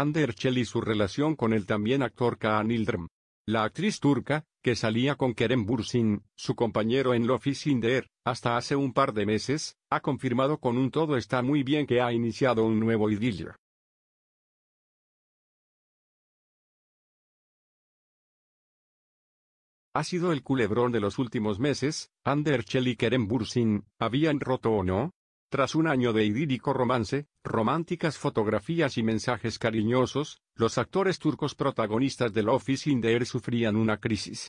Anderchel y su relación con el también actor Kaan Yildirim. La actriz turca, que salía con Kerem Bursin, su compañero en Love hasta hace un par de meses, ha confirmado con un todo está muy bien que ha iniciado un nuevo idilio. Ha sido el culebrón de los últimos meses, Anderchel y Kerem Bursin, ¿habían roto o no? Tras un año de idílico romance, románticas fotografías y mensajes cariñosos, los actores turcos protagonistas del Office in the Air sufrían una crisis.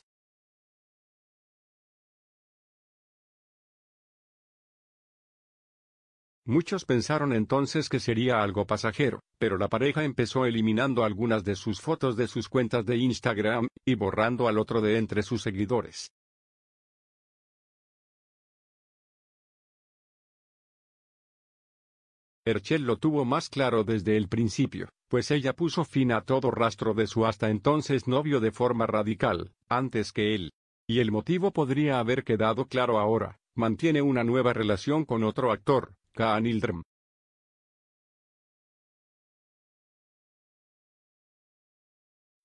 Muchos pensaron entonces que sería algo pasajero, pero la pareja empezó eliminando algunas de sus fotos de sus cuentas de Instagram, y borrando al otro de entre sus seguidores. Herschel lo tuvo más claro desde el principio, pues ella puso fin a todo rastro de su hasta entonces novio de forma radical, antes que él. Y el motivo podría haber quedado claro ahora, mantiene una nueva relación con otro actor, Kaan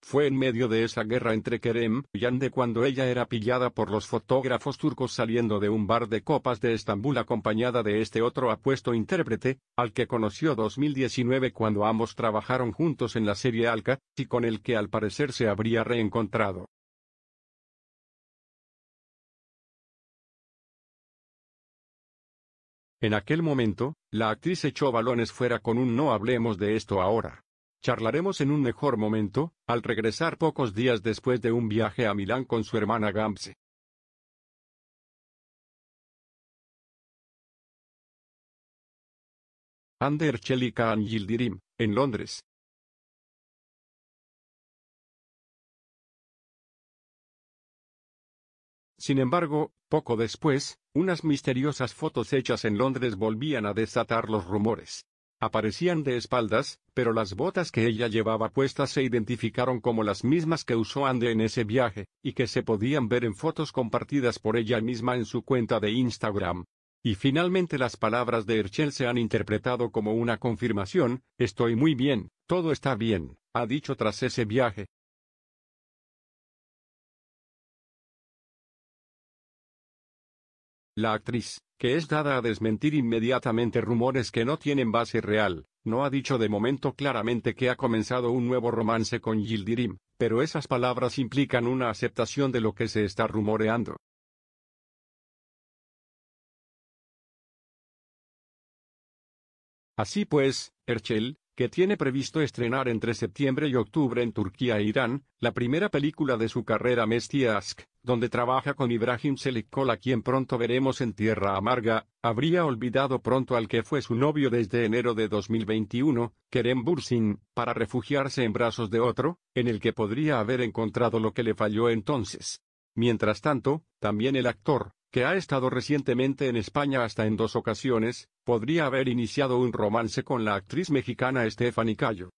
Fue en medio de esa guerra entre Kerem y Ande cuando ella era pillada por los fotógrafos turcos saliendo de un bar de copas de Estambul acompañada de este otro apuesto intérprete, al que conoció 2019 cuando ambos trabajaron juntos en la serie Alka, y con el que al parecer se habría reencontrado. En aquel momento, la actriz echó balones fuera con un no hablemos de esto ahora. Charlaremos en un mejor momento, al regresar pocos días después de un viaje a Milán con su hermana Gamse. Ander Chelika Angildirim, en Londres. Sin embargo, poco después, unas misteriosas fotos hechas en Londres volvían a desatar los rumores. Aparecían de espaldas, pero las botas que ella llevaba puestas se identificaron como las mismas que usó Ande en ese viaje, y que se podían ver en fotos compartidas por ella misma en su cuenta de Instagram. Y finalmente las palabras de Herschel se han interpretado como una confirmación, estoy muy bien, todo está bien, ha dicho tras ese viaje, La actriz, que es dada a desmentir inmediatamente rumores que no tienen base real, no ha dicho de momento claramente que ha comenzado un nuevo romance con Yildirim, pero esas palabras implican una aceptación de lo que se está rumoreando. Así pues, Herschel, que tiene previsto estrenar entre septiembre y octubre en Turquía e Irán, la primera película de su carrera Mestiask, donde trabaja con Ibrahim Selikola a quien pronto veremos en Tierra Amarga, habría olvidado pronto al que fue su novio desde enero de 2021, Kerem Bursin, para refugiarse en brazos de otro, en el que podría haber encontrado lo que le falló entonces. Mientras tanto, también el actor, que ha estado recientemente en España hasta en dos ocasiones, podría haber iniciado un romance con la actriz mexicana Stephanie Cayo.